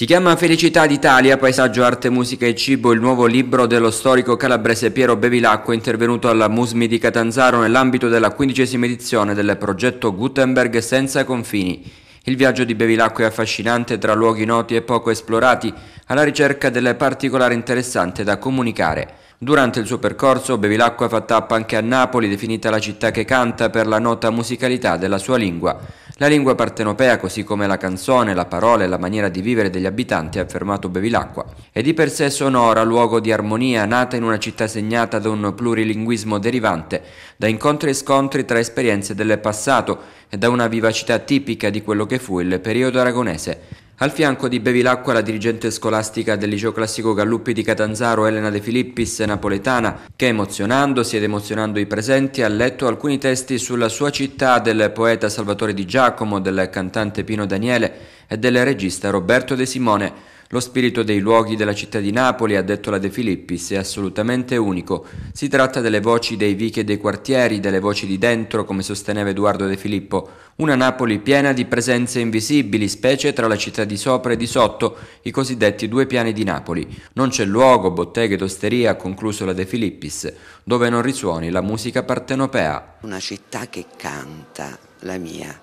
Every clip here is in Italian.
Si chiama Felicità d'Italia, paesaggio, arte, musica e cibo, il nuovo libro dello storico calabrese Piero Bevilacqua intervenuto alla Musmi di Catanzaro nell'ambito della quindicesima edizione del progetto Gutenberg senza confini. Il viaggio di Bevilacqua è affascinante tra luoghi noti e poco esplorati, alla ricerca del particolare interessante da comunicare. Durante il suo percorso Bevilacqua fa tappa anche a Napoli, definita la città che canta per la nota musicalità della sua lingua. La lingua partenopea, così come la canzone, la parola e la maniera di vivere degli abitanti, ha affermato Bevilacqua, è di per sé sonora, luogo di armonia, nata in una città segnata da un plurilinguismo derivante, da incontri e scontri tra esperienze del passato e da una vivacità tipica di quello che fu il periodo aragonese. Al fianco di Bevilacqua la dirigente scolastica del liceo classico Galluppi di Catanzaro Elena De Filippis, napoletana, che emozionando, ed emozionando i presenti, ha letto alcuni testi sulla sua città del poeta Salvatore Di Giacomo, del cantante Pino Daniele e del regista Roberto De Simone. Lo spirito dei luoghi della città di Napoli, ha detto la De Filippis, è assolutamente unico. Si tratta delle voci dei vichi e dei quartieri, delle voci di dentro, come sosteneva Edoardo De Filippo. Una Napoli piena di presenze invisibili, specie tra la città di sopra e di sotto, i cosiddetti due piani di Napoli. Non c'è luogo, botteghe ed osteria, ha concluso la De Filippis, dove non risuoni la musica partenopea. Una città che canta, la mia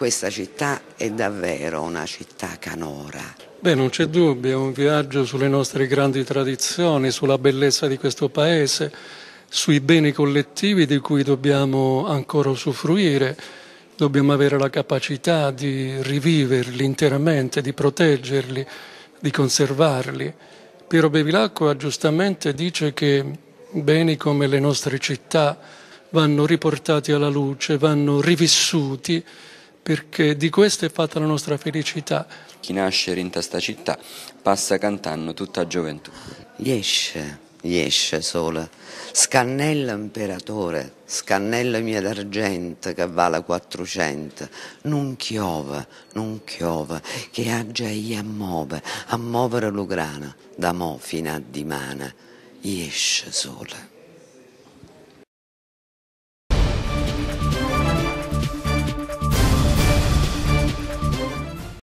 questa città è davvero una città canora. Beh, non c'è dubbio, è un viaggio sulle nostre grandi tradizioni, sulla bellezza di questo paese, sui beni collettivi di cui dobbiamo ancora usufruire. Dobbiamo avere la capacità di riviverli interamente, di proteggerli, di conservarli. Piero Bevilacqua giustamente dice che beni come le nostre città vanno riportati alla luce, vanno rivissuti perché di questo è fatta la nostra felicità. Chi nasce in questa città passa cantando tutta gioventù. Esce, esce sola. Scannella imperatore, scannella mia d'argento che vale 400. Non chiova, non chiova, che aggia i a muove, a muovere lo grana, da mo fino a dimana. esce sola.